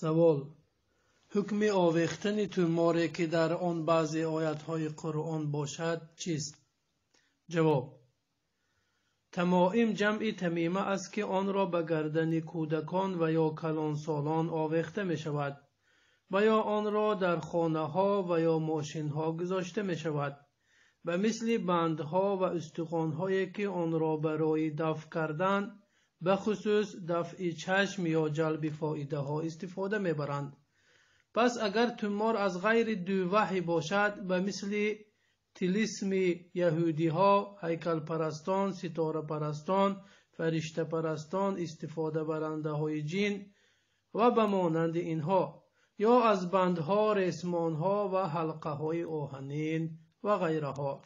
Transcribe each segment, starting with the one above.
савол ҳукми овехтани туморе ки дар он баъзе оятҳои қуръон бошад чист ҷавоб тамоим ҷамъи тамима аст ки онро ба гардани кӯдакон ва ё калонсолон овехта мешавад ва ё онро дар хонаҳо ва ё мошинҳо гузошта мешавад ба мисли бандҳо ва устухонҳое ки онро барои дафф кардан به خصوص دفع چشم یا جلب فایده ها استفاده میبرند. پس اگر تومار از غیر دووهی باشد و مثل تلسم یهودی ها، هیکل پرستان، ستاره پرستان، فرشته پرستان، استفاده برنده های جین و به مانند اینها یا از بندها، رسمانها و حلقه های آهنین و غیره ها.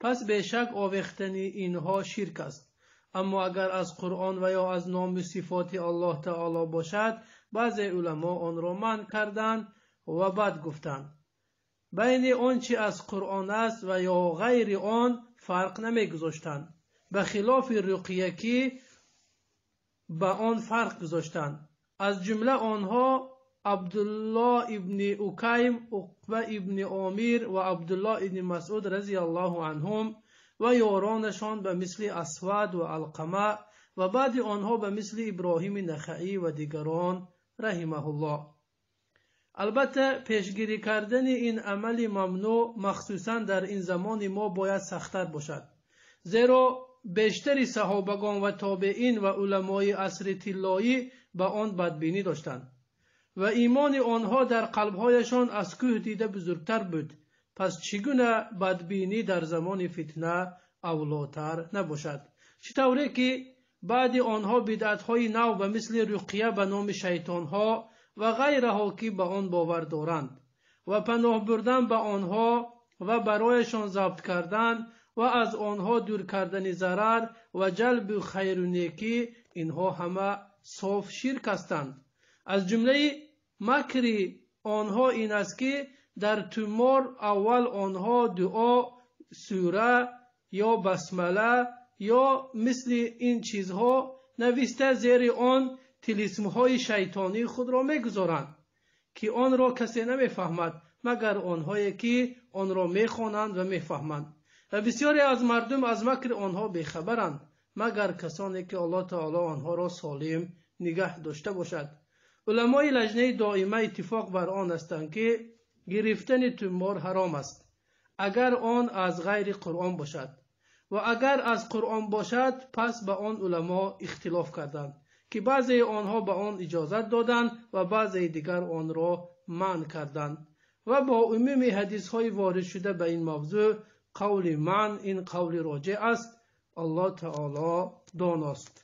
پس به شک آویختنی اینها شرک است аммо агар аз қуръон ва ё аз номи сифоти аллоҳ таъоло бошад баъзе улама онро манъ карданд ва бад гуфтанд байни он чи аз қуръон аст ва ё ғайри он фарқ намегузоштанд ба хилофи руқия ки ба он фарқ гузоштанд аз ҷумла онҳо абдулло ибни укайм уқба ибни омир ва абдулло ибни масъуд разиллоҳ анҳум ва ёронашон ба мисли асвад ва алқама ва баъди онҳо ба мисли иброҳими нахаӣ ва дигарон раҳимаҳуллоҳ албатта пешгирӣ кардани ин амали мамнӯъ махсусан дар ин замони мо бояд сахттар бошад зеро бештари саҳобагон ва тобеин ва уламои асри тиллоӣ ба он бадбинӣ доштанд ва имони онҳо дар қалбҳояшон аз кӯҳ дида бузургтар буд пас чӣ гуна бадбинӣ дар замони фитна авлотар набошад чӣ тавре ки баъди онҳо бидъатҳои нав ба мисли руқия ба номи шайтонҳо ва ғайраҳо ки ба он бовар доранд ва паноҳ бурдан ба онҳо ва барояшон забт кардан ва аз онҳо дур кардани зарар ва ҷалби хайру некӣ инҳо ҳама соф ширк ҳастанд аз ҷумлаи макри онҳо ин аст ки дар тумор аввал онҳо дуо сура ё басмала ё мисли ин чизҳо нависта зери он тилисмҳои шайтони худро мегузоранд ки онро касе намефаҳмад магар онҳое ки онро мехонанд ва мефаҳманд ва бисёре аз мардум аз макри онҳо бехабаранд магар касоне ки алло таоло онҳоро солим нигаҳ дошта бошад уламои лаҷнаи доима иттифоқ бар он ҳастанд ки گرفتن تومار حرام است اگر آن از غیر قرآن باشد و اگر از قرآن باشد پس به با آن علما اختلاف کردند که بعضی آنها به آن اجازت دادند و بعضی دیگر آن را منع کردند و با عموم حدیث های وارد شده به این موضوع قول من این قول راجع است الله تعالی داناست